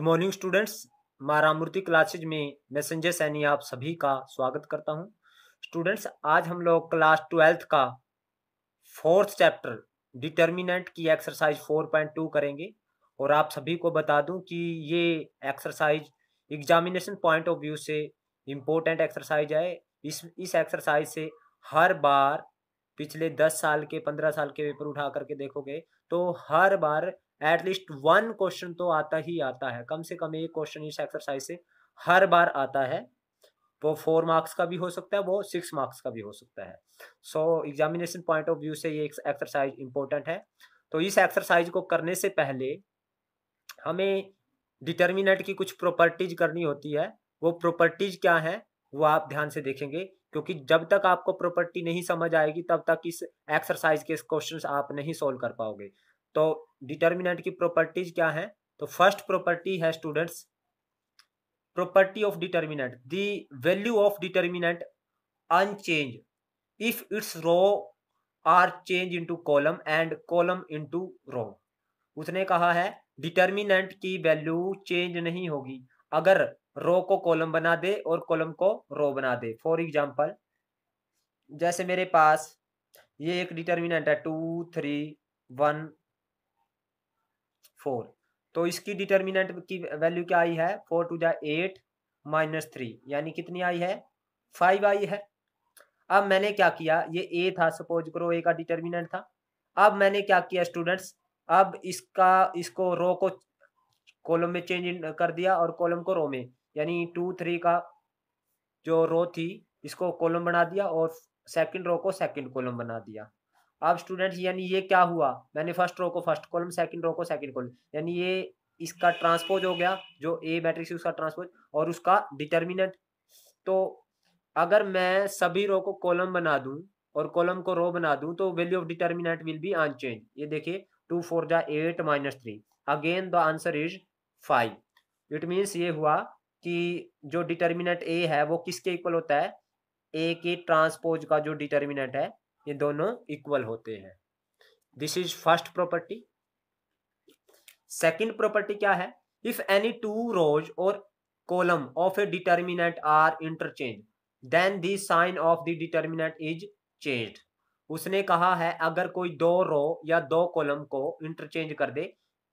good morning students Maramurti classes में मैं संजय सैनी आप सभी का स्वागत करता हूं स्टूडेंट्स आज हम लोग क्लास ट्वेल्थ का फोर्थ चैप्टर डिटर्मिनेंट की एक्सरसाइज 4.2 करेंगे और आप सभी को बता दूं कि ये exercise examination point of view से इम्पोर्टेंट एक्सरसाइज है इस इस एक्सरसाइज से हर बार पिछले दस साल के पंद्रह साल के पेपर उठा करके देखोगे तो हर बार एटलीस्ट वन क्वेश्चन तो आता ही आता है कम से कम एक क्वेश्चन इस एक्सरसाइज से हर बार आता है वो फोर मार्क्स का भी हो सकता है वो सिक्स मार्क्स का भी हो सकता है so examination point of view से ये एक्सरसाइज इंपॉर्टेंट है तो इस एक्सरसाइज को करने से पहले हमें डिटर्मिनेट की कुछ प्रॉपर्टीज करनी होती है वो प्रॉपर्टीज क्या है वो आप ध्यान से देखेंगे क्योंकि जब तक आपको प्रॉपर्टी नहीं समझ आएगी तब तक इस एक्सरसाइज के क्वेश्चंस आप नहीं सोल्व कर पाओगे तो डिटर्मिनेंट की प्रॉपर्टीज क्या तो है तो फर्स्ट प्रॉपर्टी है students property of determinant the value of determinant unchange if its row or change into column and column into row उसने कहा है डिटर्मिनेंट की वैल्यू चेंज नहीं होगी अगर रो को कॉलम बना दे और कॉलम को रो बना दे फॉर एग्जाम्पल जैसे मेरे पास ये एक डिटर्मिनेंट है टू थ्री वन फोर तो इसकी डिटर्मिनेंट की वैल्यू क्या आई है फोर टू जा एट माइनस थ्री यानी कितनी आई है फाइव आई है अब मैंने क्या किया ये ए था सपोज करो ए का डिटर्मिनेंट था अब मैंने क्या किया स्टूडेंट्स अब इसका इसको रो को कॉलम में चेंज कर दिया और कॉलम को रो में यानी टू थ्री का जो रो थी इसको कॉलम बना दिया और सेकंड रो को सेकंड कॉलम बना दिया अब स्टूडेंट यानी ये क्या हुआ मैंने फर्स्ट रो को फर्स्ट कॉलम सेकंड रो को सेकंड कॉलम यानी ये इसका ट्रांसपोज हो गया जो ए मैट्रिक्स उसका ट्रांसपोज और उसका डिटर्मिनेंट तो अगर मैं सभी रो को कॉलम बना दूं और कॉलम को रो बना दूं तो value of determinant will be unchange ये देखिए टू फोर जा eight minus three again the answer is five it means ये हुआ कि जो डिटर्मिनेंट ए है वो किसके इक्वल होता है ए के ट्रांसपोज का जो डिटर्मिनेंट है ये दोनों इक्वल होते हैं this is first property second property क्या है इफ एनी टू रोज और column of a determinant are interchange then the sign of the determinant is changed उसने कहा है अगर कोई दो रो या दो कॉलम को इंटरचेंज कर दे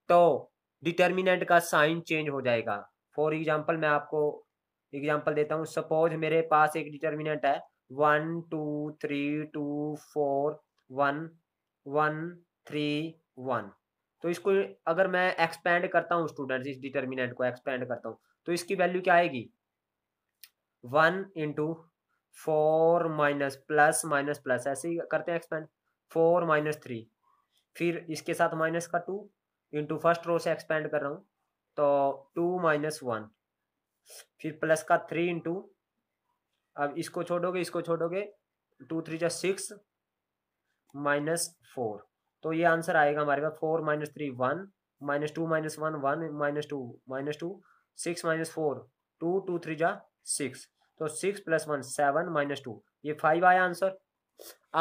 तो डिटर्मिनेंट का साइन चेंज हो जाएगा फॉर एग्जाम्पल मैं आपको एग्जाम्पल देता हूँ सपोज मेरे पास एक डिटर्मिनेंट है one two three two four one one three one तो इसको अगर मैं एक्सपेंड करता हूँ स्टूडेंट इस डिटर्मिनेंट को एक्सपेंड करता हूँ तो इसकी वैल्यू क्या आएगी one into four minus plus minus plus ऐसे ही करते हैं एक्सपेंड फोर माइनस थ्री फिर इसके साथ माइनस का टू इंटू फर्स्ट रो से एक्सपेंड कर रहा हूँ तो टू माइनस वन फिर प्लस का थ्री इंटू अब इसको छोड़ोगे इसको छोड़ोगे टू थ्री जा सिक्स माइनस फोर तो ये आंसर आएगा हमारे पास four minus three one minus two minus one one minus two minus two six minus four two two three जा सिक्स तो six plus one seven minus two ये five आया answer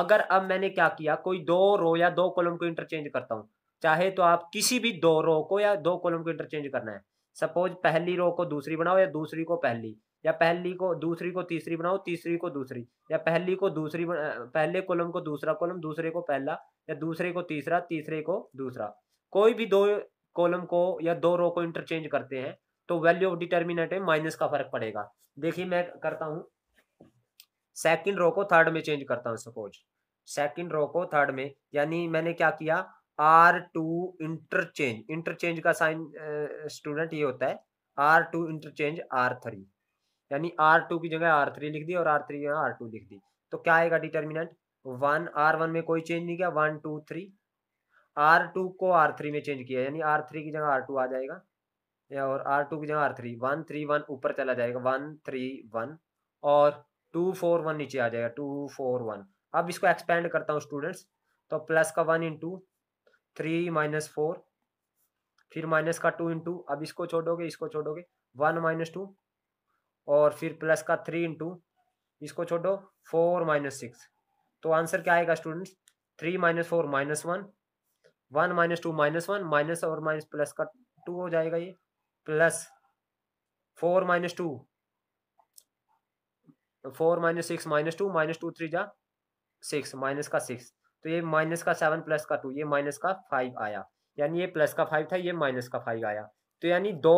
अगर अब मैंने क्या किया कोई दो रो या दो कॉलम को इंटरचेंज करता हूँ चाहे तो आप किसी भी दो रो को या दो कॉलम को इंटरचेंज करना है सपोज पहली रो को दूसरी बनाओ या दूसरी को पहली या पहली को दूसरी को तीसरी बनाओ तीसरी को दूसरी या पहली को दूसरी पहले कॉलम को दूसरा कॉलम दूसरे को पहला या दूसरे को तीसरा तीसरे को दूसरा कोई भी दो कॉलम को या दो रो को इंटरचेंज करते हैं तो वैल्यू ऑफ डिटर्मिनेट में माइनस का फर्क पड़ेगा देखिए मैं करता हूँ सेकंड रो को थर्ड में चेंज करता हूँ सपोज सेकंड रो को थर्ड में यानी मैंने क्या किया आर टू इंटरचेंज इंटरचेंज का साइन स्टूडेंट ये होता है R two interchange R three यानी आर टू की जगह आर थ्री लिख दी और आर थ्री की जगह आर टू लिख दी तो क्या आएगा डिटर्मिनेंट वन आर वन में कोई चेंज नहीं किया one two three R two को आर थ्री में चेंज किया यानी आर थ्री की जगह आर टू आ जाएगा या और आर टू की जगह R three one three one ऊपर चला जाएगा वन थ्री वन और टू फोर वन नीचे आ जाएगा टू फोर वन अब इसको एक्सपेंड करता हूँ स्टूडेंट्स तो प्लस का one into three minus four फिर माइनस का टू इंटू अब इसको छोड़ोगे इसको छोड़ोगे वन माइनस टू और फिर प्लस का थ्री इंटू इसको छोड़ो फोर माइनस सिक्स तो आंसर क्या आएगा students three minus four minus one one minus two minus one minus और माइनस प्लस का टू हो जाएगा ये plus four minus two four minus six minus two minus two three जा six minus का सिक्स तो ये माइनस का सेवन प्लस का टू ये माइनस का फाइव आया यानी ये प्लस का फाइव था ये माइनस का फाइव आया तो यानी दो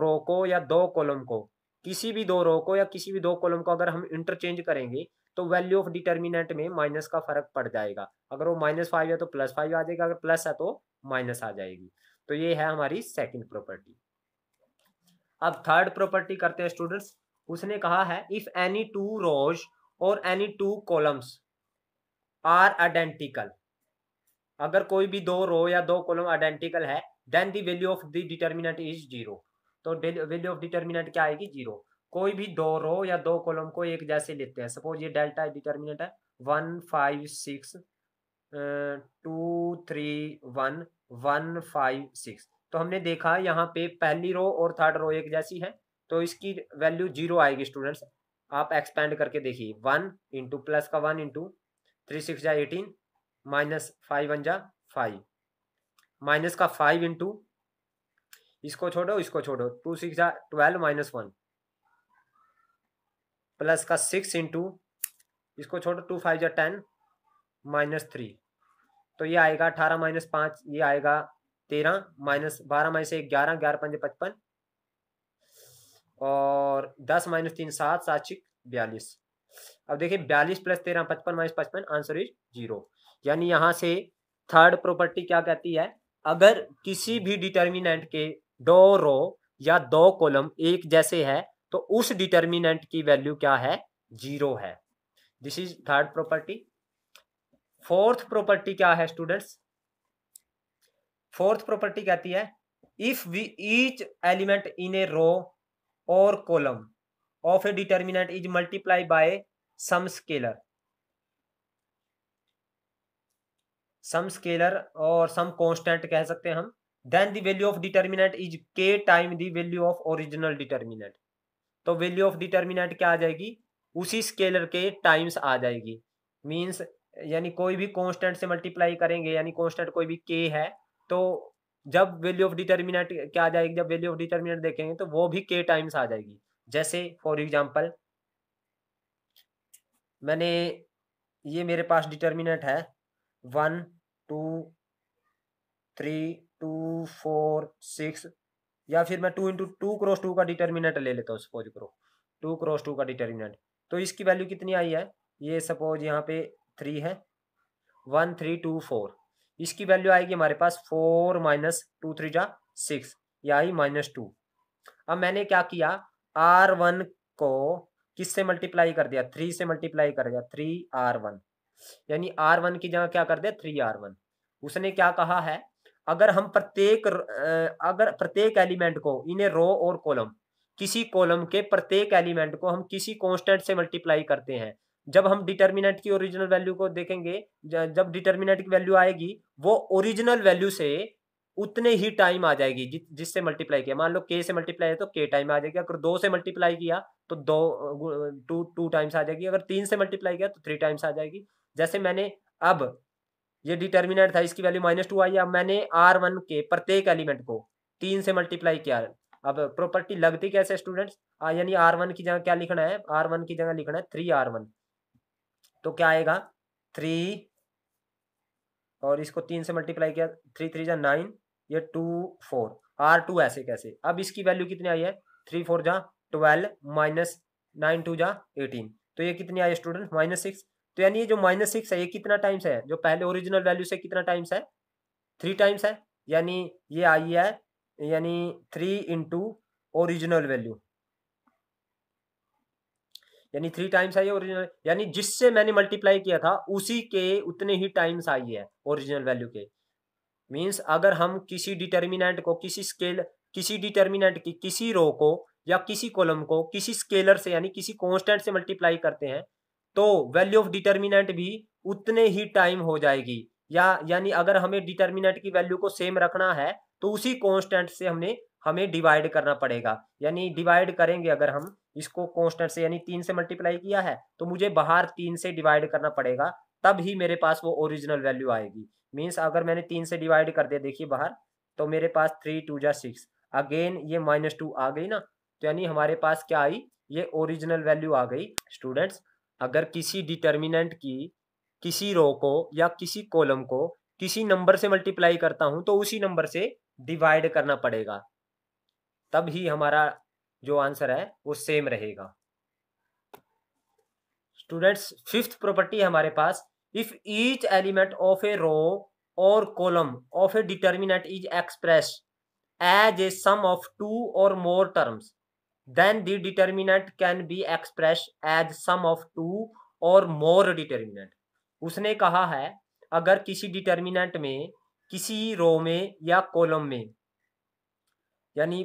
रो को या दो कॉलम को किसी भी दो रो को या किसी भी दो कॉलम को अगर हम इंटरचेंज करेंगे तो वैल्यू ऑफ डिटर्मिनेंट में माइनस का फर्क पड़ जाएगा अगर वो माइनस फाइव है तो प्लस फाइव आ जाएगा अगर प्लस है तो माइनस आ जाएगी तो ये है हमारी सेकंड प्रॉपर्टी अब थर्ड प्रॉपर्टी करते हैं स्टूडेंट्स उसने कहा है इफ एनी टू रोज और any two columns are identical अगर कोई भी दो रो या दो कॉलम आइडेंटिकल है then the value of the determinant is zero तो वैल्यू ऑफ डिटर्मिनेंट क्या आएगी जीरो कोई भी दो रो या दो कॉलम को एक जैसे लेते हैं सपोज ये डेल्टा डिटर्मिनेंट है one five six two three one one five six तो हमने देखा यहाँ पे पहली रो और थर्ड रो एक जैसी है तो इसकी वैल्यू जीरो आएगी स्टूडेंट्स आप एक्सपेंड करके देखिए वन इंटू प्लस का वन इंटू थ्री सिक्स जा एटीन माइनस फाइव वन जा फाइव माइनस का फाइव इंटू इसको छोड़ो इसको छोड़ो two six twelve minus one plus का सिक्स इंटू इसको छोड़ो टू फाइव जा टेन माइनस थ्री तो ये आएगा अठारह माइनस पांच ये आएगा तेरह माइनस बारह माइनस एक ग्यारह ग्यारह पंजे पचपन और दस माइनस तीन सात सात छिक बयालीस अब देखिए बयालीस प्लस तेरह पचपन माइनस पचपन आंसर इज जीरो यानी यहां से थर्ड प्रॉपर्टी क्या कहती है अगर किसी भी डिटर्मिनेंट के दो रो या दो कॉलम एक जैसे है तो उस डिटर्मिनेंट की वैल्यू क्या है जीरो है this is third property fourth property क्या है स्टूडेंट्स फोर्थ प्रॉपर्टी कहती है if we each element in a row और column of a determinant is multiply by some scalar some scalar और सम कांस्टेंट कह सकते हैं हम then the value of determinant is K time the value of original determinant तो value of determinant क्या आ जाएगी उसी स्केलर के टाइम्स आ जाएगी मीन्स यानी कोई भी कांस्टेंट से मल्टीप्लाई करेंगे यानी कांस्टेंट कोई भी के है तो जब वैल्यू ऑफ डिटर्मिनेंट क्या आ जाएगी जब वैल्यू ऑफ डिटर्मिनेंट देखेंगे तो वो भी के टाइम्स आ जाएगी जैसे फॉर एग्जाम्पल मैंने ये मेरे पास डिटर्मिनेंट है one two three two four six या फिर मैं two into two cross two का डिटर्मिनेंट ले लेता हूँ सपोज करो टू क्रॉस टू का डिटर्मिनेंट तो इसकी वैल्यू कितनी आई है ये सपोज यहाँ पे थ्री है वन थ्री टू फोर इसकी वैल्यू आएगी हमारे पास फोर माइनस टू थ्री जा सिक्स या आई माइनस टू अब मैंने क्या किया आर वन को किससे मल्टीप्लाई कर दिया थ्री से मल्टीप्लाई कर दिया थ्री आर वन यानी आर वन की जगह क्या कर दिया थ्री आर वन उसने क्या कहा है अगर हम प्रत्येक अगर प्रत्येक एलिमेंट को इन्हें रो और कॉलम किसी कॉलम के प्रत्येक एलिमेंट को हम किसी कांस्टेंट से मल्टीप्लाई करते हैं जब हम डिटर्मिनेंट की ओरिजिनल वैल्यू को देखेंगे जब डिटर्मिनेंट की वैल्यू आएगी वो ओरिजिनल वैल्यू से उतने ही टाइम आ जाएगी जि, जिससे मल्टीप्लाई किया मान लो के से मल्टीप्लाई है तो के टाइम आ जाएगी अगर दो से मल्टीप्लाई किया तो दो टू टू टाइम्स आ जाएगी अगर तीन से मल्टीप्लाई किया तो थ्री टाइम्स आ जाएगी जैसे मैंने अब ये डिटर्मिनेंट था इसकी वैल्यू माइनस टू आई अब मैंने आर वन के प्रत्येक एलिमेंट को तीन से मल्टीप्लाई किया अब प्रॉपर्टी लगती कैसे स्टूडेंट्स यानी आर वन की जगह क्या लिखना है आर वन की जगह लिखना है थ्री आर वन तो क्या आएगा थ्री और इसको तीन से मल्टीप्लाई किया थ्री थ्री जहाँ नाइन ये टू फोर आर टू ऐसे कैसे अब इसकी वैल्यू कितनी आई है थ्री फोर जा ट्वेल्व माइनस नाइन टू जहाँ एटीन तो ये कितनी आई स्टूडेंट माइनस सिक्स तो यानी ये जो माइनस सिक्स है ये कितना टाइम्स है जो पहले ओरिजिनल वैल्यू से कितना टाइम्स है थ्री टाइम्स है यानी ये आई है यानी थ्री इंटू ओरिजिनल वैल्यू यानी थ्री टाइम्स आई है ओरिजिनल यानी जिससे मैंने मल्टीप्लाई किया था उसी के उतने ही टाइम्स आई है ओरिजिनल वैल्यू के मीन्स अगर हम किसी डिटर्मिनेंट को किसी स्केल किसी डिटर्मिनेंट की किसी रो को या किसी कॉलम को किसी स्केलर से यानी किसी कॉन्स्टेंट से मल्टीप्लाई करते हैं तो वैल्यू ऑफ डिटर्मिनेंट भी उतने ही टाइम हो जाएगी या यानी अगर हमें डिटर्मिनेंट की वैल्यू को सेम रखना है तो उसी कॉन्स्टेंट से हमने हमें डिवाइड करना पड़ेगा यानी डिवाइड करेंगे अगर हम इसको कॉन्स्टेंट से यानी तीन से मल्टीप्लाई किया है तो मुझे बाहर तीन से डिवाइड करना पड़ेगा तब ही मेरे पास वो ओरिजिनल वैल्यू आएगी मीन्स अगर मैंने तीन से डिवाइड कर दिया देखिए बाहर तो मेरे पास थ्री टू जा सिक्स अगेन ये माइनस टू आ गई ना तो यानी हमारे पास क्या आई ये ओरिजिनल वैल्यू आ गई स्टूडेंट्स अगर किसी डिटर्मिनेंट की किसी रो को या किसी कॉलम को किसी नंबर से मल्टीप्लाई करता हूं तो उसी नंबर से डिवाइड करना पड़ेगा तब ही हमारा जो आंसर है वो सेम रहेगा स्टूडेंट्स फिफ्थ प्रॉपर्टी हमारे पास if each element of a row और column of a determinant is express as a sum of two और more terms then the determinant can be expressed as sum of two or more determinant उसने कहा है अगर किसी determinant में किसी रो में या कॉलम में यानी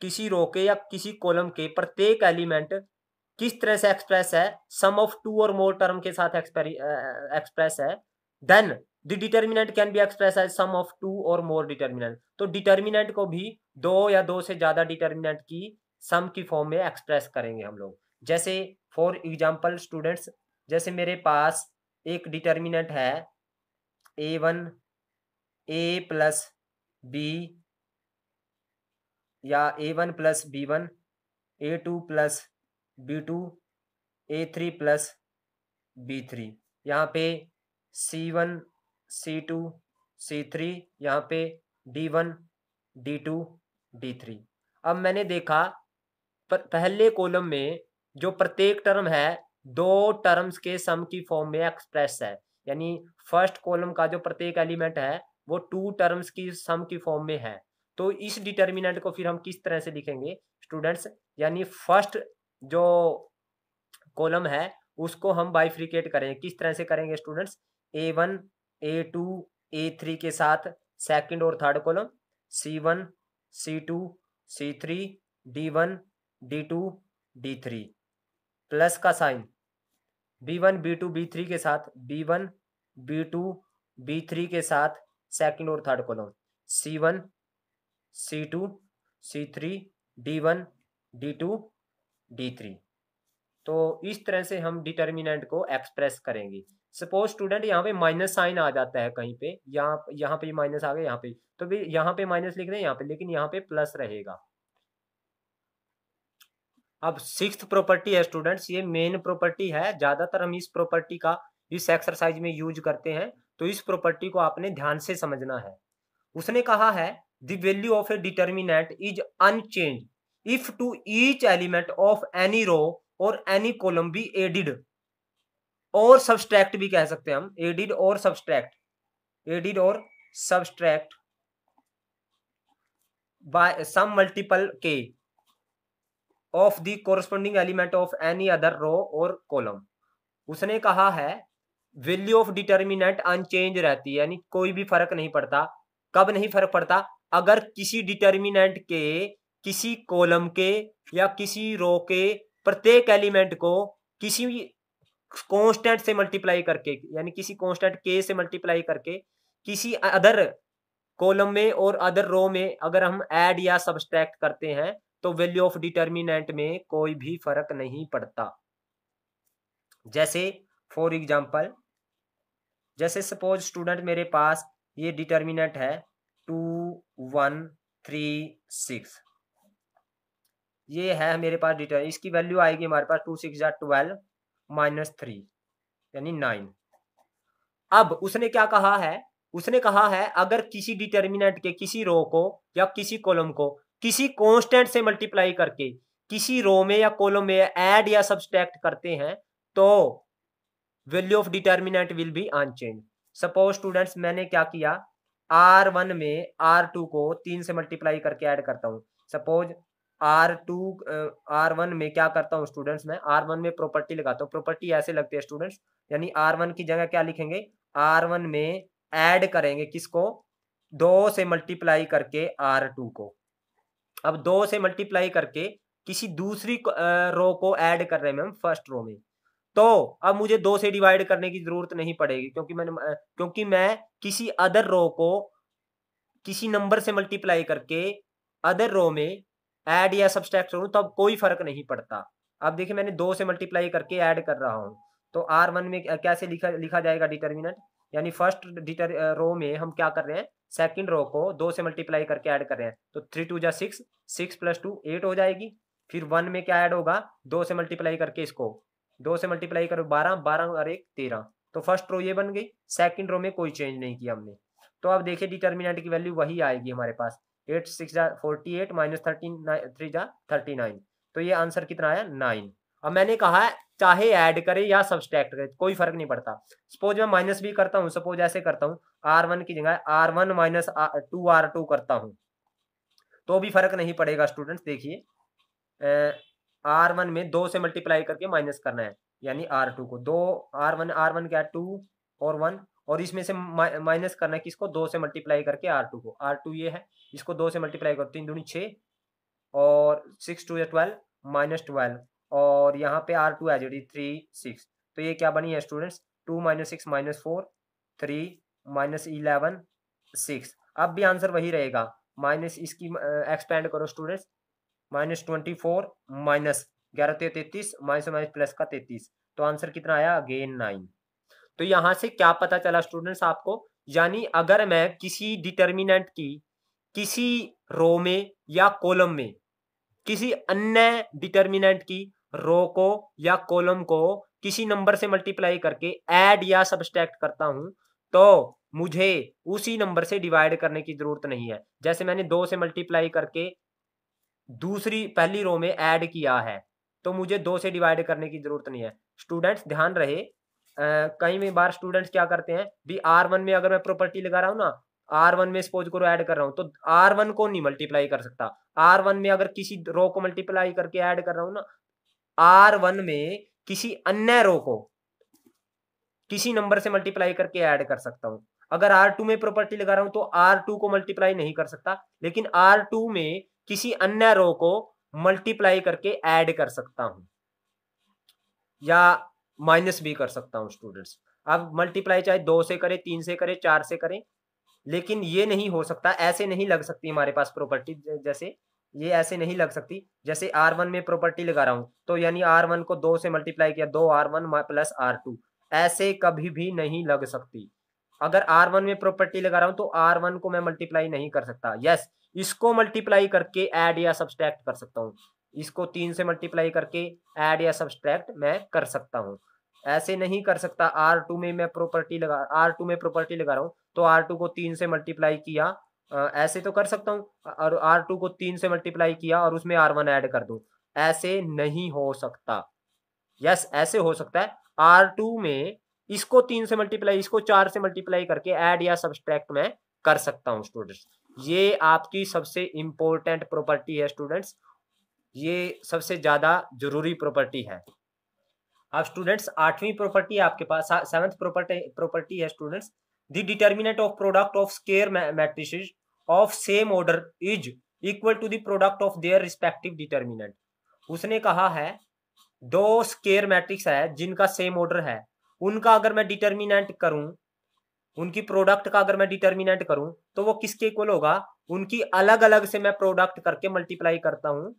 किसी रो के या किसी कॉलम के प्रत्येक एलिमेंट किस तरह से एक्सप्रेस है सम ऑफ टू और मोर टर्म के साथ एक्सप्रेस है then the determinant can be express as sum of two और मोर डिटर्मिनेंट तो डिटर्मिनेंट को भी दो या दो से ज्यादा डिटर्मिनेंट की सम की फॉर्म में एक्सप्रेस करेंगे हम लोग जैसे फॉर एग्जाम्पल स्टूडेंट्स जैसे मेरे पास एक डिटर्मिनेंट है a one a plus b या a one plus b one a two plus b two a three plus b three यहाँ पे सी वन सी टू सी थ्री यहाँ पे d one d two d three अब मैंने देखा पहले कॉलम में जो प्रत्येक टर्म है दो टर्म्स के सम की फॉर्म में एक्सप्रेस है यानी फर्स्ट कॉलम का जो प्रत्येक एलिमेंट है वो टू टर्म्स की सम की फॉर्म में है तो इस डिटर्मिनेंट को फिर हम किस तरह से लिखेंगे स्टूडेंट्स यानी फर्स्ट जो कॉलम है उसको हम बाइफ्रिकेट करें किस तरह से करेंगे students a one a two a three के साथ सेकंड और third column c one c two सी three d one d two d three plus का sign b one b two b three के साथ b one b two b three के साथ second और third column c one c two सी three d one d two d three तो इस तरह से हम डिटर्मिनेंट को एक्सप्रेस करेंगे सपोज स्टूडेंट यहाँ पे माइनस साइन आ जाता है कहीं पे यहाँ यहाँ पे माइनस आ गया यहाँ पे तो भी यहाँ पे माइनस लिख रहे हैं यहाँ पे लेकिन यहाँ पे प्लस रहेगा अब सिक्स प्रॉपर्टी है स्टूडेंट्स ये मेन प्रॉपर्टी है ज़्यादातर हम इस प्रॉपर्टी का इस एक्सरसाइज में यूज करते हैं तो इस प्रॉपर्टी को आपने ध्यान से समझना है उसने कहा है the value of a determinant is unchange if to each element of any row और एनी कॉलम बी एडिड और सब्सट्रैक्ट भी कह सकते हैं हम एडिड और सब्सट्रैक्ट एडिड और subtract by some multiple K of the corresponding element of any other row और कॉलम उसने कहा है वैल्यू ऑफ डिटर्मिनेंट अनचेंज रहती है यानी कोई भी फर्क नहीं पड़ता कब नहीं फर्क पड़ता अगर किसी डिटर्मिनेंट के किसी कॉलम के या किसी रो के प्रत्येक एलिमेंट को किसी कांस्टेंट से मल्टीप्लाई करके यानी किसी कांस्टेंट के से मल्टीप्लाई करके किसी अदर कॉलम में और अदर रो में अगर हम ऐड या सब्सट्रैक्ट करते हैं तो वैल्यू ऑफ डिटर्मिनेंट में कोई भी फर्क नहीं पड़ता जैसे फॉर एग्जाम्पल जैसे सपोज स्टूडेंट मेरे पास ये डिटर्मिनेंट है टू वन थ्री सिक्स ये है मेरे पास डिटर इसकी वैल्यू आएगी हमारे पास टू सिक्स या ट्वेल्व माइनस थ्री यानी नाइन अब उसने क्या कहा है उसने कहा है अगर किसी डिटर्मिनेंट के किसी रो को या किसी कॉलम को किसी कांस्टेंट से मल्टीप्लाई करके किसी रो में या कॉलम में ऐड या सब्सट्रैक्ट करते हैं तो value of determinant will be unchange suppose students मैंने क्या किया आर वन में आर टू को तीन से मल्टीप्लाई करके ऐड करता हूँ suppose R two R one में क्या करता हूँ स्टूडेंट्स मैं आर वन में प्रॉपर्टी लगाता हूँ प्रॉपर्टी ऐसे लगती है स्टूडेंट्स यानी आर वन की जगह क्या लिखेंगे आर वन में ऐड करेंगे किसको दो से मल्टीप्लाई करके आर टू को अब दो से मल्टीप्लाई करके किसी दूसरी रो को ऐड कर रहे हैं मैम फर्स्ट रो में तो अब मुझे दो से डिवाइड करने की जरूरत नहीं पड़ेगी क्योंकि मैंने क्योंकि मैं किसी अदर रो को किसी नंबर से मल्टीप्लाई करके अदर रो में ऐड या सब्सट्रैक्ट करूँ तब कोई फर्क नहीं पड़ता अब देखिए मैंने दो से मल्टीप्लाई करके ऐड कर रहा हूँ तो आर वन में कैसे लिखा लिखा जाएगा डिटर्मिनेंट यानी फर्स्ट डिटर रो में हम क्या कर रहे हैं सेकेंड रो को दो से मल्टीप्लाई करके ऐड कर रहे हैं तो थ्री टू जा six six plus two eight हो जाएगी फिर वन में क्या ऐड होगा दो से मल्टीप्लाई करके इसको दो से मल्टीप्लाई करो बारह बारह और एक तेरह तो फर्स्ट रो ये बन गई सेकेंड रो में कोई चेंज नहीं किया हमने तो अब देखिए डिटर्मिनेंट की वैल्यू वही आएगी हमारे पास एट सिक्स जा forty eight minus thirteen three जा थर्टी नाइन तो ये आंसर कितना आया नाइन अब मैंने कहा चाहे ऐड करे या सब्सट्रैक्ट करे कोई फर्क नहीं पड़ता सपोज मैं माइनस भी करता हूँ सपोज ऐसे करता हूँ आर वन की जगह R one minus two R two करता हूं तो भी फर्क नहीं पड़ेगा स्टूडेंट्स देखिए आर वन में दो से मल्टीप्लाई करके माइनस करना है यानी आर टू को दो आर वन आर वन क्या टू और वन और इसमें से माइनस करना है किसको दो से मल्टीप्लाई करके आर टू को आर टू ये है इसको दो से मल्टीप्लाई करो तीन दूनी छः और सिक्स टू या ट्वेल्व माइनस ट्वेल्व और यहाँ पे आर टू है जो थ्री सिक्स तो ये क्या बनी है students two minus six minus four three minus eleven six अब भी आंसर वही रहेगा माइनस इसकी एक्सपेंड करो students minus twenty four minus ग्यारह तैतीस माइनस माइनस प्लस का तैतीस तो आंसर कितना आया अगेन नाइन तो यहां से क्या पता चला स्टूडेंट्स आपको यानी अगर मैं किसी डिटर्मिनेंट की किसी रो में या कॉलम में किसी अन्य डिटर्मिनेंट की रो को या कॉलम को किसी नंबर से मल्टीप्लाई करके ऐड या सब्सट्रैक्ट करता हूं तो मुझे उसी नंबर से डिवाइड करने की जरूरत नहीं है जैसे मैंने दो से मल्टीप्लाई करके दूसरी पहली रो में ऐड किया है तो मुझे दो से डिवाइड करने की जरूरत नहीं है स्टूडेंट्स ध्यान रहे कई बार स्टूडेंट्स क्या करते हैं भी आर वन में अगर मैं प्रॉपर्टी लगा रहा हूँ ना आर वन में सपोज करो ऐड कर रहा हूँ तो आर वन को नहीं मल्टीप्लाई कर सकता आर वन में अगर किसी रो को मल्टीप्लाई करके ऐड कर रहा हूँ ना आर वन में किसी अन्य रो को किसी नंबर से मल्टीप्लाई करके ऐड कर सकता हूँ अगर आर टू में प्रॉपर्टी लगा रहा हूं तो आर टू को मल्टीप्लाई नहीं कर सकता लेकिन आर टू में किसी अन्य रो को मल्टीप्लाई करके ऐड कर सकता हूं या माइनस भी कर सकता हूं स्टूडेंट्स अब मल्टीप्लाई चाहे दो से करें तीन से करें चार से करें लेकिन ये नहीं हो सकता ऐसे नहीं लग सकती हमारे पास प्रॉपर्टी जैसे ये ऐसे नहीं लग सकती जैसे आर वन में प्रॉपर्टी लगा रहा हूं तो यानी आर वन को दो से मल्टीप्लाई किया दो R one plus R two ऐसे कभी भी नहीं लग सकती अगर आर वन में प्रॉपर्टी लगा रहा हूं तो आर वन को मैं मल्टीप्लाई नहीं कर सकता यस yes, इसको मल्टीप्लाई करके एड या सब्सट्रैक्ट कर सकता हूं इसको तीन से मल्टीप्लाई करके एड या सब्सट्रैक्ट मैं कर सकता हूं ऐसे नहीं कर सकता आर टू में मैं प्रॉपर्टी लगा आर टू में प्रॉपर्टी लगा रहा हूं तो आर टू को तीन से मल्टीप्लाई किया आ, ऐसे तो कर सकता हूँ और आर टू को तीन से मल्टीप्लाई किया और उसमें आर वन ऐड कर दो ऐसे नहीं हो सकता यस ऐसे हो सकता है आर टू में इसको तीन से मल्टीप्लाई इसको चार से मल्टीप्लाई करके ऐड या सब्सट्रैक्ट में कर सकता हूँ स्टूडेंट्स ये आपकी सबसे इंपॉर्टेंट प्रॉपर्टी है स्टूडेंट्स ये सबसे ज़्यादा जरूरी प्रॉपर्टी है अब स्टूडेंट्स आठवीं प्रॉपर्टी आपके पास सेवंथ प्रॉपर्टी प्रॉपर्टी है students the determinant of product of square matrices of same order is equal to the product of their respective determinant उसने कहा है दो स्केयर मैट्रिक्स है जिनका सेम ऑर्डर है उनका अगर मैं डिटर्मिनेंट करूं उनकी प्रोडक्ट का अगर मैं डिटर्मिनेंट करूं तो वो किसके इक्वल होगा उनकी अलग अलग से मैं प्रोडक्ट करके मल्टीप्लाई करता हूं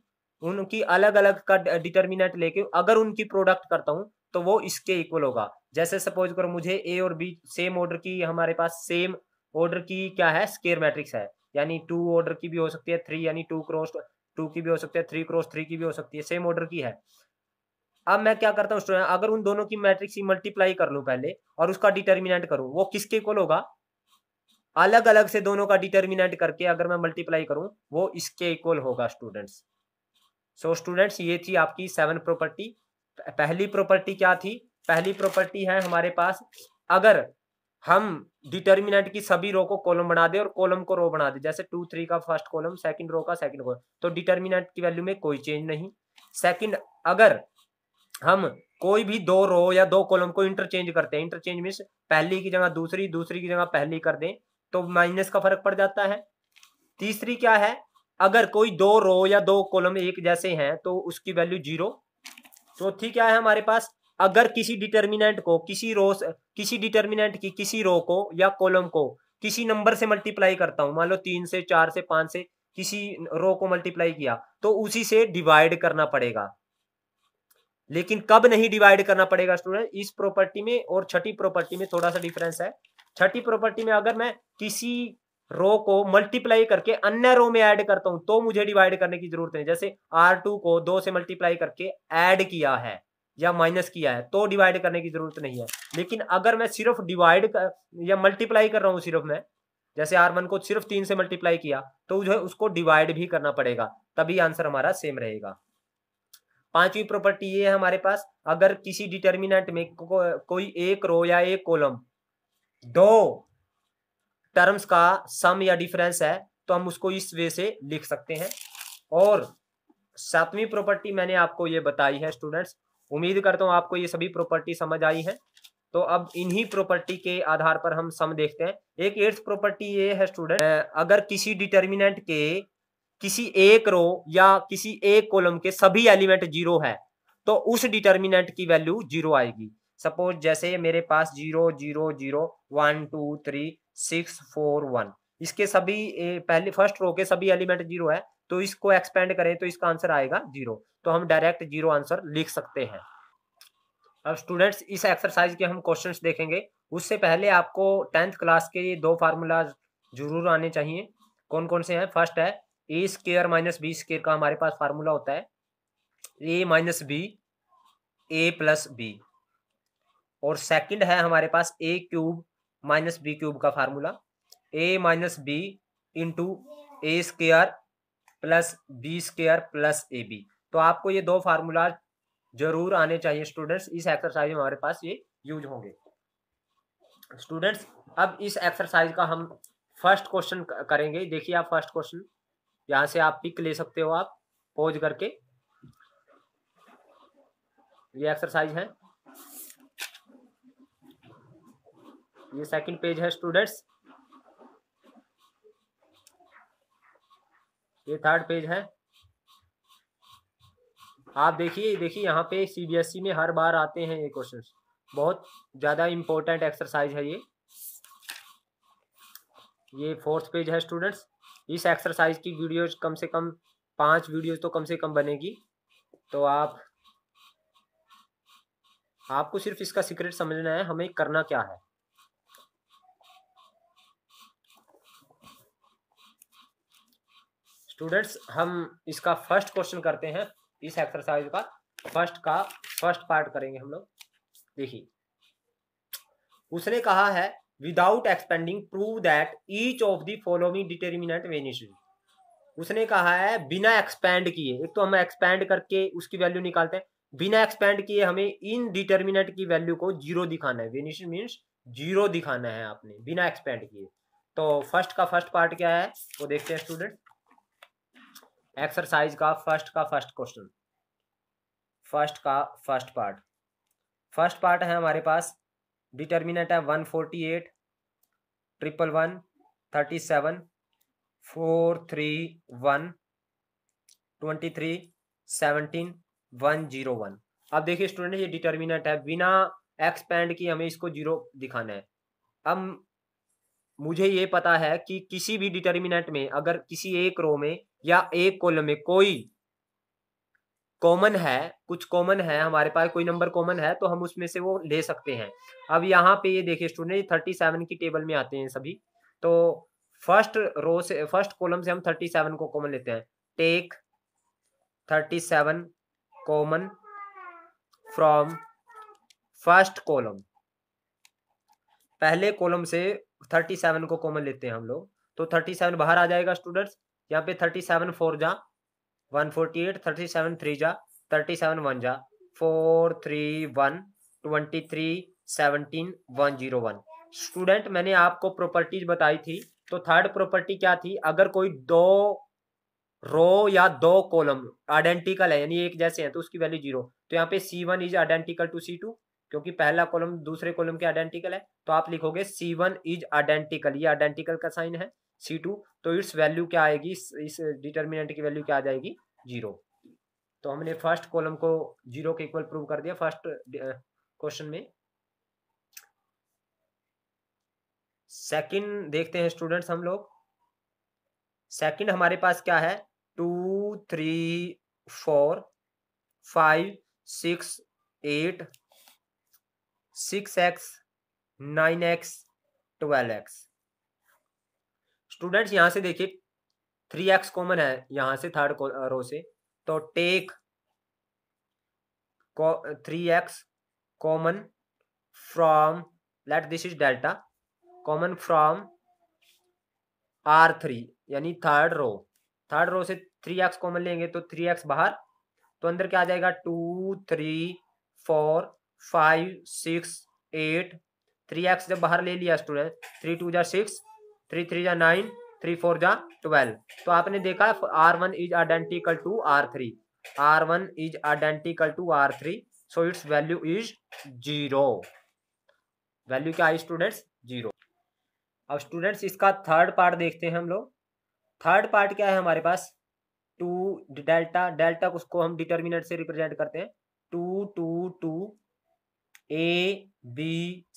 उनकी अलग अलग का डिटर्मिनेंट लेके अगर उनकी प्रोडक्ट करता हूं तो वो इसके इक्वल होगा जैसे सपोज करो मुझे ए और बी सेम ऑर्डर की हमारे पास सेम ऑर्डर की क्या है स्केयर मैट्रिक्स है यानी टू ऑर्डर की भी हो सकती है थ्री यानी टू क्रॉस टू की भी हो सकती है थ्री क्रॉस थ्री की भी हो सकती है सेम ऑर्डर की है अब मैं क्या करता हूँ स्टूडेंट अगर उन दोनों की मैट्रिक्स की मल्टीप्लाई कर लूँ पहले और उसका डिटर्मिनेंट करूँ वो किसके इक्वल होगा अलग अलग से दोनों का डिटर्मिनेंट करके अगर मैं मल्टीप्लाई करूँ वो इसके इक्वल होगा स्टूडेंट्स सो स्टूडेंट्स ये थी आपकी सेवन प्रॉपर्टी पहली प्रॉपर्टी क्या थी पहली प्रॉपर्टी है हमारे पास अगर हम डिटर्मिनेंट की सभी रो को कॉलम बना दे और कॉलम को रो बना दे जैसे टू थ्री का फर्स्ट कॉलम सेकंड रो का सेकंड कॉलम तो डिटर्मिनेंट की वैल्यू में कोई चेंज नहीं सेकंड अगर हम कोई भी दो रो या दो कॉलम को इंटरचेंज करते हैं इंटरचेंज मीन पहली की जगह दूसरी दूसरी की जगह पहली कर दें तो माइनस का फर्क पड़ जाता है तीसरी क्या है अगर कोई दो रो या दो कॉलम एक जैसे हैं तो उसकी वैल्यू जीरो चौथी क्या है हमारे पास अगर किसी डिटर्मिनेंट को किसी रो किसी डिटर्मिनेंट की किसी रो को या कॉलम को किसी नंबर से मल्टीप्लाई करता हूँ मान लो तीन से चार से पांच से किसी रो को मल्टीप्लाई किया तो उसी से डिवाइड करना पड़ेगा लेकिन कब नहीं डिवाइड करना पड़ेगा स्टूडेंट इस प्रॉपर्टी में और छठी प्रॉपर्टी में थोड़ा सा डिफरेंस है छठी प्रॉपर्टी में अगर मैं किसी रो को मल्टीप्लाई करके अन्य रो में ऐड करता हूं तो मुझे डिवाइड करने की जरूरत नहीं जैसे R2 को दो से मल्टीप्लाई करके ऐड किया है या माइनस किया है तो डिवाइड करने की जरूरत नहीं है लेकिन अगर मैं सिर्फ डिवाइड कर या मल्टीप्लाई कर रहा हूं सिर्फ मैं जैसे R1 को सिर्फ तीन से मल्टीप्लाई किया तो है उसको डिवाइड भी करना पड़ेगा तभी आंसर हमारा सेम रहेगा पांचवी प्रॉपर्टी ये है हमारे पास अगर किसी डिटर्मिनेंट में को, कोई एक रो या एक कॉलम दो टर्म्स का सम या डिफरेंस है तो हम उसको इस वे से लिख सकते हैं और सातवीं प्रॉपर्टी मैंने आपको ये बताई है स्टूडेंट्स उम्मीद करता हूँ आपको ये सभी प्रॉपर्टी समझ आई है तो अब इन्हीं प्रॉपर्टी के आधार पर हम सम देखते हैं एक एट्थ प्रॉपर्टी ये है स्टूडेंट अगर किसी डिटर्मिनेंट के किसी एक रो या किसी एक कॉलम के सभी एलिमेंट जीरो है तो उस डिटर्मिनेंट की वैल्यू जीरो आएगी सपोज जैसे मेरे पास zero zero zero one two three six four one इसके सभी पहले फर्स्ट रो के सभी एलिमेंट जीरो है तो इसको एक्सपेंड करें तो इसका आंसर आएगा जीरो तो हम डायरेक्ट जीरो आंसर लिख सकते हैं अब स्टूडेंट्स इस एक्सरसाइज के हम क्वेश्चन देखेंगे उससे पहले आपको टेंथ क्लास के दो फार्मूला जरूर आने चाहिए कौन कौन से हैं फर्स्ट है a square minus b square का हमारे पास फार्मूला होता है a minus b a plus b और सेकंड है हमारे पास a cube minus b cube का formula a minus b into a square plus b square plus a b तो आपको ये दो फार्मूला जरूर आने चाहिए स्टूडेंट्स इस एक्सरसाइज में हमारे पास ये यूज होंगे स्टूडेंट्स अब इस एक्सरसाइज का हम फर्स्ट क्वेश्चन करेंगे देखिए आप फर्स्ट क्वेश्चन यहाँ से आप पिक ले सकते हो आप पोज करके ये एक्सरसाइज है ये सेकंड पेज है स्टूडेंट्स ये थर्ड पेज है आप देखिए देखिए यहाँ पे सीबीएसई e में हर बार आते हैं ये क्वेश्चंस बहुत ज़्यादा इंपॉर्टेंट एक्सरसाइज है ये ये फोर्थ पेज है स्टूडेंट्स इस एक्सरसाइज की वीडियोज कम से कम पांच वीडियोज तो कम से कम बनेगी तो आप आपको सिर्फ इसका सीक्रेट समझना है हमें करना क्या है स्टूडेंट्स हम इसका फर्स्ट क्वेश्चन करते हैं इस एक्सरसाइज का फर्स्ट का फर्स्ट पार्ट करेंगे हम लोग देखिए उसने कहा है without expanding prove that each of the following determinant vanish उसने कहा है बिना एक्सपेंड किए एक तो हम एक्सपेंड करके उसकी वैल्यू निकालते हैं बिना एक्सपेंड किए हमें इन डिटर्मिनेंट की वैल्यू को जीरो दिखाना है वेनिश मीन्स जीरो दिखाना है आपने बिना एक्सपेंड किए तो फर्स्ट का फर्स्ट पार्ट क्या है वो देखते हैं स्टूडेंट एक्सरसाइज का फर्स्ट का फर्स्ट क्वेश्चन फर्स्ट का फर्स्ट पार्ट फर्स्ट पार्ट है हमारे पास डिटर्मिनेंट है one forty eight triple one thirty seven four three one twenty three seventeen one zero one अब देखिए स्टूडेंट ये डिटर्मिनेंट है बिना एक्सपेंड की हमें इसको जीरो दिखाना है अब मुझे ये पता है कि किसी भी डिटर्मिनेंट में अगर किसी एक रो में या एक कॉलम में कोई कॉमन है कुछ कॉमन है हमारे पास कोई नंबर कॉमन है तो हम उसमें से वो ले सकते हैं अब यहाँ पे ये देखिए स्टूडेंट थर्टी सेवन की टेबल में आते हैं सभी तो फर्स्ट रो से फर्स्ट कॉलम से हम थर्टी सेवन को कॉमन लेते हैं take thirty seven common from first column पहले कॉलम से थर्टी सेवन को कॉमन लेते हैं हम लोग तो थर्टी सेवन बाहर आ जाएगा स्टूडेंट्स यहाँ पे थर्टी सेवन फोर जा one forty eight thirty seven three जा थर्टी सेवन वन जा four three one twenty three seventeen one zero one student मैंने आपको प्रॉपर्टीज बताई थी तो थर्ड प्रॉपर्टी क्या थी अगर कोई दो रो या दो कॉलम आइडेंटिकल है यानी एक जैसे हैं तो उसकी वैल्यू जीरो तो यहाँ पे सी one is identical to C two क्योंकि पहला कॉलम दूसरे कॉलम के आइडेंटिकल है तो आप लिखोगे सी वन इज आइडेंटिकल ये आइडेंटिकल का साइन है सी टू तो इट्स वैल्यू क्या आएगी इस, इस डिटर्मिनेंट की वैल्यू क्या आ जाएगी जीरो तो हमने फर्स्ट कॉलम को जीरो के इक्वल प्रूव कर दिया फर्स्ट क्वेश्चन में सेकंड देखते हैं स्टूडेंट्स हम लोग सेकंड हमारे पास क्या है two three four five six eight six x nine x twelve x students यहाँ से देखिए थ्री एक्स कॉमन है यहाँ से थर्ड रो uh, से तो take three x common from let this is delta common from R three यानी third row third row से थ्री एक्स कॉमन लेंगे तो थ्री एक्स बाहर तो अंदर क्या आ जाएगा two three four five six eight three x जब बाहर ले लिया स्टूडेंट थ्री टू जार सिक्स थ्री थ्री जा नाइन थ्री फोर जा ट्वेल्व तो आपने देखा R one is identical to R three R one is identical to R three so its value is zero value क्या है स्टूडेंट्स जीरो अब students इसका थर्ड पार्ट देखते हैं हम लोग थर्ड पार्ट क्या है हमारे पास टू डेल्टा डेल्टा उसको हम डिटर्मिनेंट से रिप्रेजेंट करते हैं two two two a b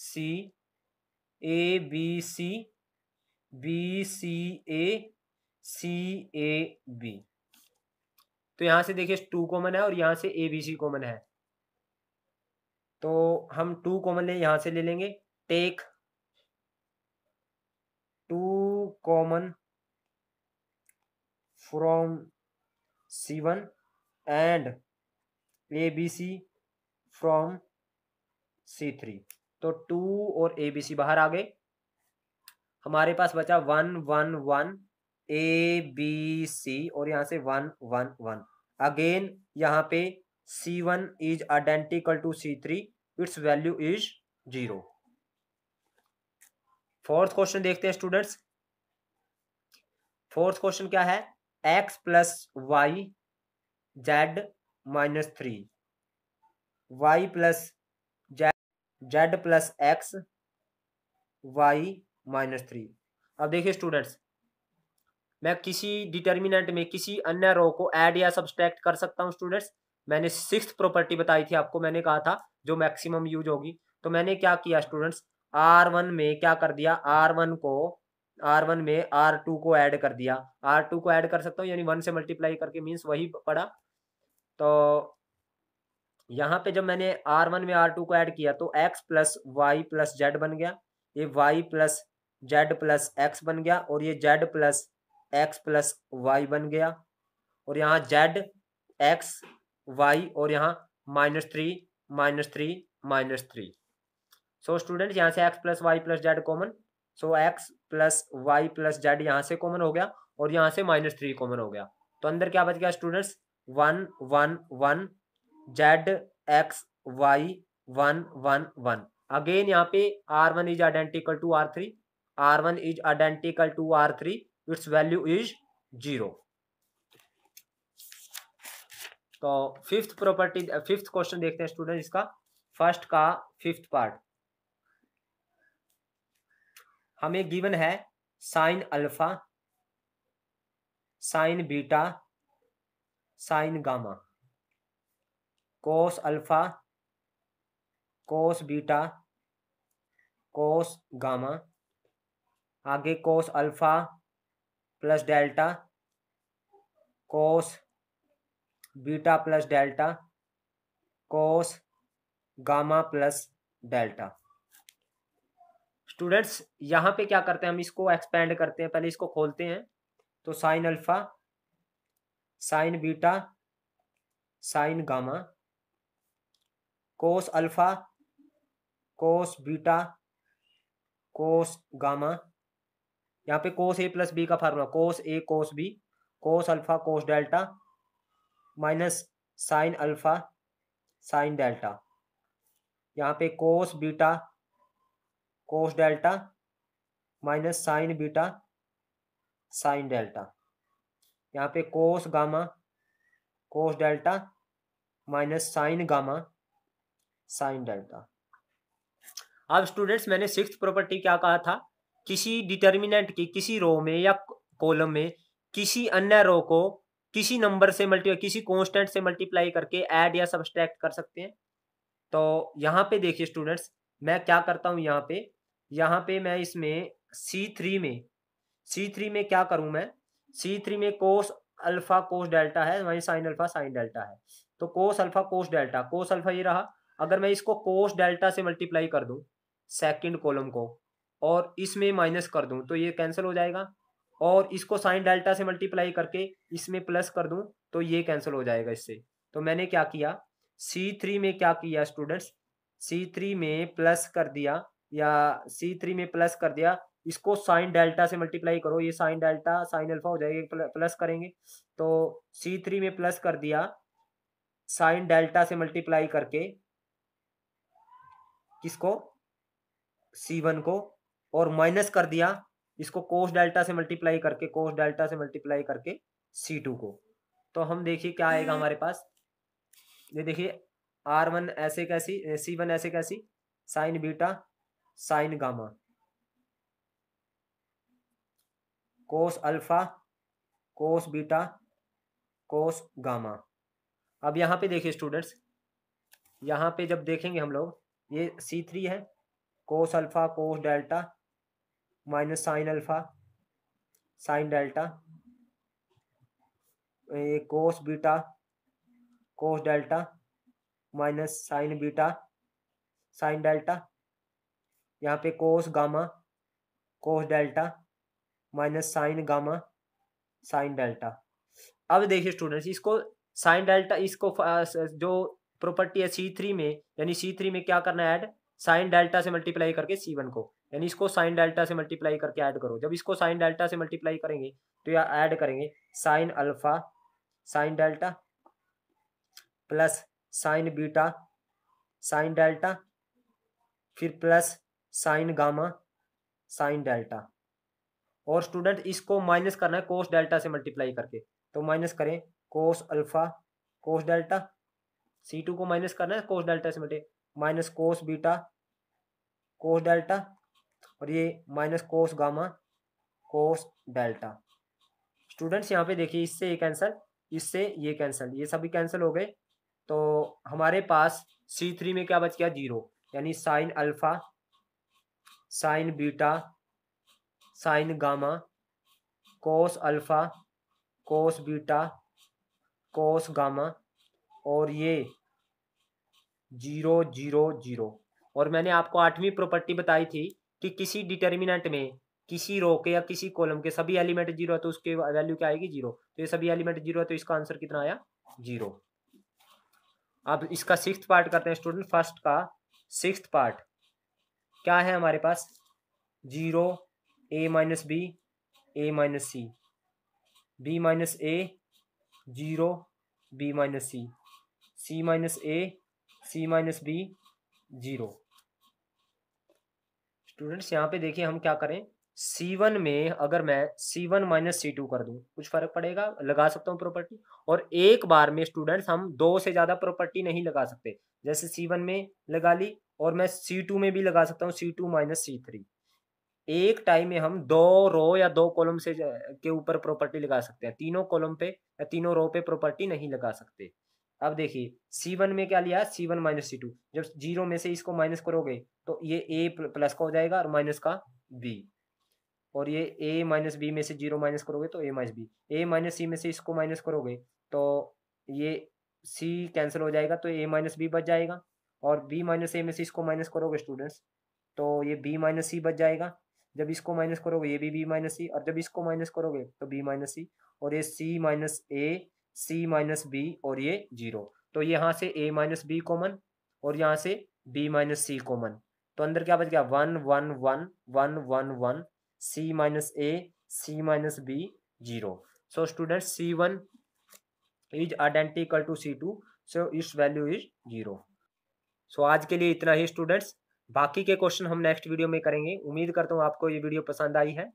c a b c b c a c a b तो यहां से देखिए टू कॉमन है और यहाँ से ए बी सी कॉमन है तो हम टू कॉमन ले यहां से ले लेंगे take two common from C one and a b c from C three तो टू और ए बी सी बाहर आ गए हमारे पास बचा one one one a b c और यहाँ से वन वन वन अगेन यहाँ पे सी one is identical to C three its value is zero fourth question देखते हैं स्टूडेंट्स फोर्थ क्वेश्चन क्या है x plus y z minus three y plus z z plus x y minus three अब देखिए students मैं किसी determinant में किसी अन्य रो को ऐड या सब्सट्रैक्ट कर सकता हूँ स्टूडेंट्स मैंने सिक्स प्रॉपर्टी बताई थी आपको मैंने कहा था जो मैक्सिमम यूज होगी तो मैंने क्या किया स्टूडेंट्स आर वन में क्या कर दिया आर वन को आर वन में आर टू को ऐड कर दिया आर टू को ऐड कर सकता हूँ यानी वन से मल्टीप्लाई करके मीन्स वही पड़ा तो यहाँ पे जब मैंने आर वन में आर टू को ऐड किया तो x plus y plus z बन गया ये y plus z plus x बन गया और ये z plus x plus y बन गया और यहाँ जेड एक्स वाई और यहाँ minus three minus three minus three so student यहाँ से x plus y plus z common so x plus y plus z यहाँ से कॉमन हो गया और यहाँ से माइनस थ्री कॉमन हो गया तो अंदर क्या बच गया students one one one z x y one one one again यहाँ पे R one is identical to R three R one is identical to R three its value is zero तो फिफ्थ प्रॉपर्टी फिफ्थ क्वेश्चन देखते हैं student इसका first का fifth part हमें given है sine alpha sine beta sine gamma cos alpha cos beta cos gamma आगे cos alpha plus delta cos beta plus delta cos gamma plus delta students यहाँ पे क्या करते हैं हम इसको एक्सपेंड करते हैं पहले इसको खोलते हैं तो sine alpha sine beta sine gamma cos alpha cos beta cos gamma यहाँ पे कोस ए प्लस बी का formula cos a cos b cos alpha cos delta minus sine alpha sine delta यहाँ पे cos beta cos delta minus sine beta sine delta यहाँ पे cos gamma cos delta minus sine gamma sine delta अब students मैंने six property क्या कहा था किसी डिटर्मिनेंट की किसी रो में या कॉलम में किसी अन्य रो को किसी नंबर से मल्टीप्लाई किसी कांस्टेंट से मल्टीप्लाई करके ऐड या सब्सट्रैक्ट कर सकते हैं तो यहाँ पे देखिए स्टूडेंट्स मैं क्या करता हूँ यहाँ पे यहाँ पे मैं इसमें सी थ्री में सी थ्री में क्या करूँ मैं सी थ्री में कोस अल्फा कोस डेल्टा है वहीं साइन अल्फा साइन डेल्टा है तो cos alpha cos delta cos alpha ये रहा अगर मैं इसको कोस डेल्टा से मल्टीप्लाई कर दूँ सेकेंड कॉलम को और इसमें माइनस कर दूं तो ये कैंसिल हो जाएगा और इसको साइन डेल्टा से मल्टीप्लाई करके इसमें प्लस कर दूं तो ये कैंसिल हो जाएगा इससे तो मैंने क्या किया सी थ्री में क्या किया स्टूडेंट्स सी थ्री में प्लस कर दिया या सी थ्री में प्लस कर दिया इसको साइन डेल्टा से मल्टीप्लाई करो ये साइन डेल्टा साइन अल्फा हो जाएगा प्लस करेंगे तो सी थ्री में प्लस कर दिया साइन डेल्टा से मल्टीप्लाई करके किसको सी वन को और माइनस कर दिया इसको कोस डेल्टा से मल्टीप्लाई करके कोस डेल्टा से मल्टीप्लाई करके सी टू को तो हम देखिए क्या आएगा हमारे पास ये देखिए आर वन ऐसे कैसी सी वन ऐसे कैसी sine beta sine gamma cos alpha cos beta cos gamma अब यहाँ पे देखिए स्टूडेंट्स यहाँ पे जब देखेंगे हम लोग ये सी थ्री है cos alpha cos delta minus sine alpha sine delta cos beta cos delta minus sine beta sine delta यहाँ पे cos gamma cos delta minus sine gamma sine delta अब देखिए स्टूडेंट्स इसको साइन डेल्टा इसको जो property है सी three में यानी सी थ्री में क्या करना है ऐड साइन डेल्टा से मल्टीप्लाई करके सी वन को यानी इसको साइन डेल्टा से मल्टीप्लाई करके ऐड करो जब इसको साइन डेल्टा से मल्टीप्लाई करेंगे तो यह ऐड करेंगे sine alpha sine delta plus sine beta sine delta फिर plus sine gamma sine delta और स्टूडेंट इसको माइनस करना है कोस डेल्टा से मल्टीप्लाई करके तो माइनस करें cos alpha cos delta C two को माइनस करना है कोस डेल्टा से multi minus cos beta cos delta और ये minus cos gamma cos delta students यहाँ पे देखिए इससे ये कैंसिल इससे ये कैंसिल ये सभी कैंसिल हो गए तो हमारे पास सी थ्री में क्या बच गया जीरो यानी sine alpha sine beta sine gamma cos alpha cos beta cos gamma और ये जीरो जीरो जीरो और मैंने आपको आठवीं प्रॉपर्टी बताई थी कि किसी डिटर्मिनेंट में किसी रो के या किसी कॉलम के सभी एलिमेंट जीरो है तो उसके वैल्यू क्या आएगी जीरो तो ये सभी एलिमेंट जीरो है तो इसका आंसर कितना आया जीरो अब इसका सिक्स पार्ट करते हैं स्टूडेंट फर्स्ट का सिक्स पार्ट क्या है हमारे पास zero a minus b a minus c b minus a zero b minus c c minus a c minus b zero students यहाँ पे देखिए हम क्या करें C1 में अगर मैं C1 वन माइनस सी कर दूं कुछ फर्क पड़ेगा लगा सकता हूं प्रॉपर्टी और एक बार में स्टूडेंट्स हम दो से ज़्यादा प्रॉपर्टी नहीं लगा सकते जैसे C1 में लगा ली और मैं C2 में भी लगा सकता हूं C2 टू माइनस सी एक टाइम में हम दो रो या दो कॉलम से के ऊपर प्रॉपर्टी लगा सकते हैं तीनों कॉलम पे या तीनों रो पे प्रॉपर्टी नहीं लगा सकते अब देखिए सी वन में क्या लिया C one minus C two जब जीरो में से इसको माइनस करोगे तो ये ए प्लस का हो जाएगा और माइनस का बी और ये ए माइनस बी में से जीरो माइनस करोगे तो a minus b a minus c में से इसको माइनस करोगे तो ये सी कैंसिल हो जाएगा तो ए माइनस बी बच जाएगा और बी माइनस ए में से इसको माइनस करोगे स्टूडेंट्स तो ये बी माइनस सी बच जाएगा जब इसको माइनस करोगे ये भी बी माइनस सी और जब इसको माइनस करोगे तो बी माइनस सी और ये c minus a c minus b और ये जीरो तो यहाँ से ए माइनस बी कॉमन और यहाँ से बी माइनस सी कॉमन तो अंदर क्या बच गया one one one one one one c minus a c minus b zero so student C one is identical to C two so its value is zero so आज के लिए इतना ही students बाकी के क्वेश्चन हम नेक्स्ट वीडियो में करेंगे उम्मीद करता हूँ आपको ये वीडियो पसंद आई है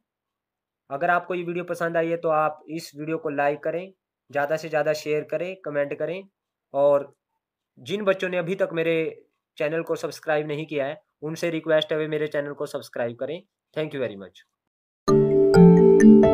अगर आपको ये वीडियो पसंद आई है तो आप इस वीडियो को लाइक करें ज़्यादा से ज़्यादा शेयर करें कमेंट करें और जिन बच्चों ने अभी तक मेरे चैनल को सब्सक्राइब नहीं किया है उनसे रिक्वेस्ट है वे मेरे चैनल को सब्सक्राइब करें थैंक यू वेरी मच